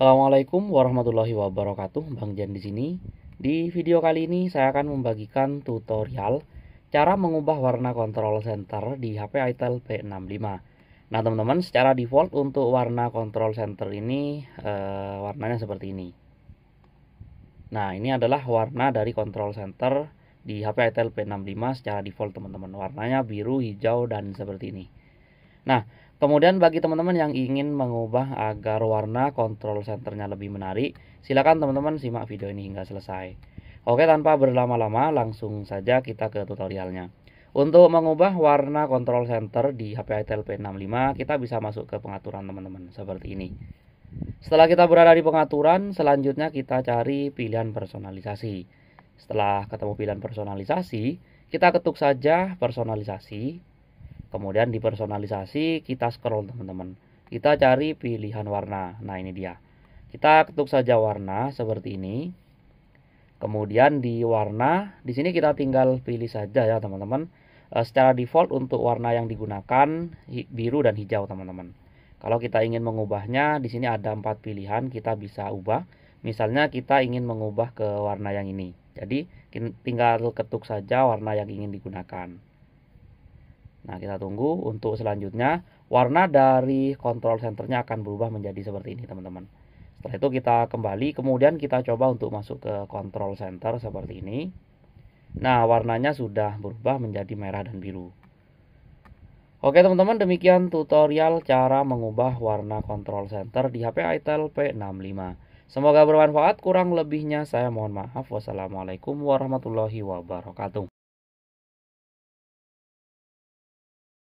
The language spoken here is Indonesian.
Assalamualaikum warahmatullahi wabarakatuh. Bang Jan di sini. Di video kali ini saya akan membagikan tutorial cara mengubah warna control center di HP Itel p 65 Nah, teman-teman, secara default untuk warna control center ini eh, warnanya seperti ini. Nah, ini adalah warna dari control center di HP Itel P65 secara default, teman-teman. Warnanya biru, hijau dan seperti ini. Nah, Kemudian bagi teman-teman yang ingin mengubah agar warna kontrol senternya lebih menarik, silakan teman-teman simak video ini hingga selesai. Oke, tanpa berlama-lama langsung saja kita ke tutorialnya. Untuk mengubah warna kontrol center di HP ITL P65, kita bisa masuk ke pengaturan teman-teman seperti ini. Setelah kita berada di pengaturan, selanjutnya kita cari pilihan personalisasi. Setelah ketemu pilihan personalisasi, kita ketuk saja personalisasi, kemudian dipersonalisasi kita scroll teman-teman kita cari pilihan warna nah ini dia kita ketuk saja warna seperti ini kemudian di warna di sini kita tinggal pilih saja ya teman-teman e, secara default untuk warna yang digunakan biru dan hijau teman-teman kalau kita ingin mengubahnya di sini ada empat pilihan kita bisa ubah misalnya kita ingin mengubah ke warna yang ini jadi tinggal ketuk saja warna yang ingin digunakan Nah, kita tunggu untuk selanjutnya. Warna dari kontrol centernya akan berubah menjadi seperti ini, teman-teman. Setelah itu kita kembali, kemudian kita coba untuk masuk ke control center seperti ini. Nah, warnanya sudah berubah menjadi merah dan biru. Oke teman-teman, demikian tutorial cara mengubah warna control center di HP Itel P65. Semoga bermanfaat, kurang lebihnya saya mohon maaf. Wassalamualaikum warahmatullahi wabarakatuh.